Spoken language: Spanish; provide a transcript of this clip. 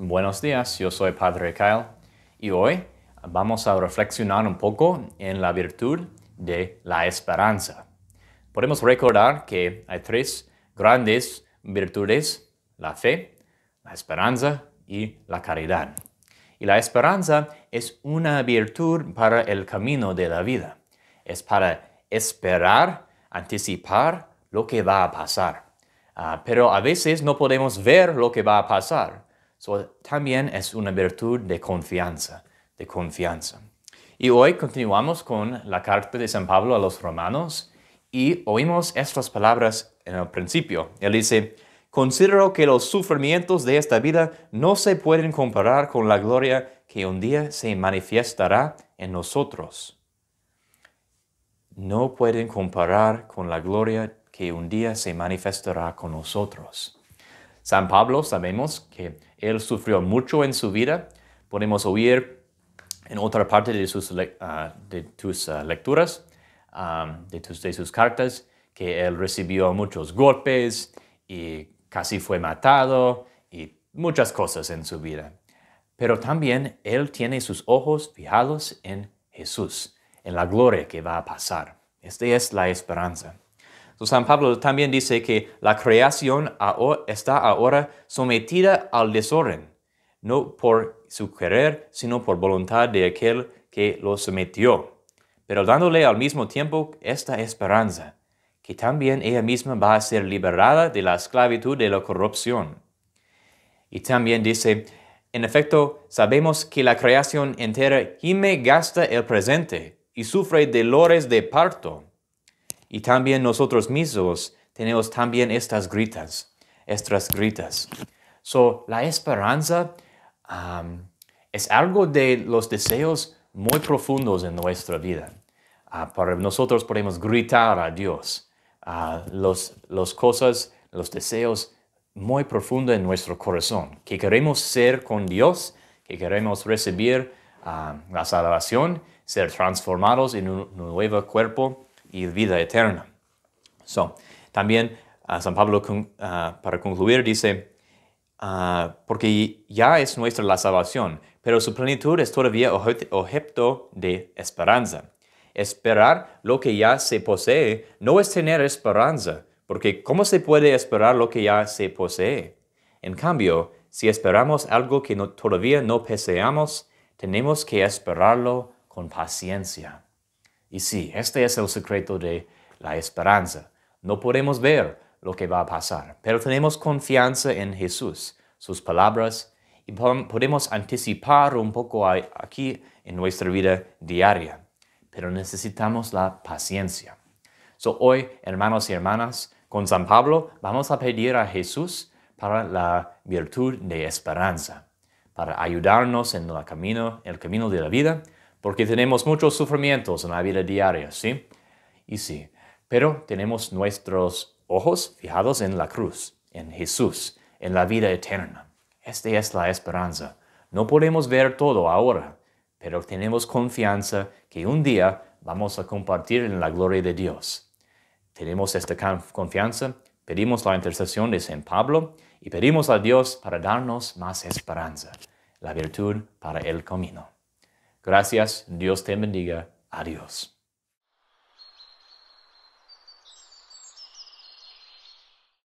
Buenos días, yo soy Padre Kyle y hoy vamos a reflexionar un poco en la virtud de la esperanza. Podemos recordar que hay tres grandes virtudes, la fe, la esperanza y la caridad. Y la esperanza es una virtud para el camino de la vida. Es para esperar, anticipar lo que va a pasar. Ah, pero a veces no podemos ver lo que va a pasar. So, también es una virtud de confianza, de confianza. Y hoy continuamos con la carta de San Pablo a los romanos y oímos estas palabras en el principio. Él dice, considero que los sufrimientos de esta vida no se pueden comparar con la gloria que un día se manifestará en nosotros. No pueden comparar con la gloria que un día se manifestará con nosotros. San Pablo sabemos que él sufrió mucho en su vida. Podemos oír en otra parte de sus, ah, tus, ah, lecturas, de, tus, de sus cartas, que él recibió muchos golpes y casi fue matado y muchas cosas en su vida. Pero también él tiene sus ojos fijados en Jesús, en la gloria que va a pasar. Esta es la esperanza. San Pablo también dice que la creación está ahora sometida al desorden, no por su querer, sino por voluntad de aquel que lo sometió, pero dándole al mismo tiempo esta esperanza, que también ella misma va a ser liberada de la esclavitud de la corrupción. Y también dice, en efecto, sabemos que la creación entera gime gasta el presente y sufre dolores de parto y también nosotros mismos tenemos también estas gritas, estas gritas. So, la esperanza um, es algo de los deseos muy profundos en nuestra vida. Ah, para nosotros podemos gritar a Dios ah, las los cosas, los deseos muy profundos en nuestro corazón, que queremos ser con Dios, que queremos recibir ah, la salvación, ser transformados en un nuevo cuerpo y vida eterna. también ah, San Pablo, ah, para concluir, dice, ah, porque ya es nuestra la salvación, pero su plenitud es todavía objeto de esperanza. Esperar lo que ya se posee no es tener esperanza, porque ¿cómo se puede esperar lo que ya se posee? En cambio, si esperamos algo que todavía no poseamos, tenemos que esperarlo con paciencia. Y sí, este es el secreto de la esperanza. No podemos ver lo que va a pasar, pero tenemos confianza en Jesús, sus palabras, y podemos anticipar un poco aquí en nuestra vida diaria. Pero necesitamos la paciencia. So, hoy, hermanos y hermanas, con San Pablo vamos a pedir a Jesús para la virtud de esperanza, para ayudarnos en camino, el camino de la vida porque tenemos muchos sufrimientos en la vida diaria, ¿sí? Y sí, pero tenemos nuestros ojos fijados en la cruz, en Jesús, en la vida eterna. Esta es la esperanza. No podemos ver todo ahora, pero tenemos confianza que un día vamos a compartir en la gloria de Dios. Tenemos esta confianza, pedimos la intercesión de San Pablo y pedimos a Dios para darnos más esperanza, la virtud para el camino. Gracias, Dios te bendiga. Adiós.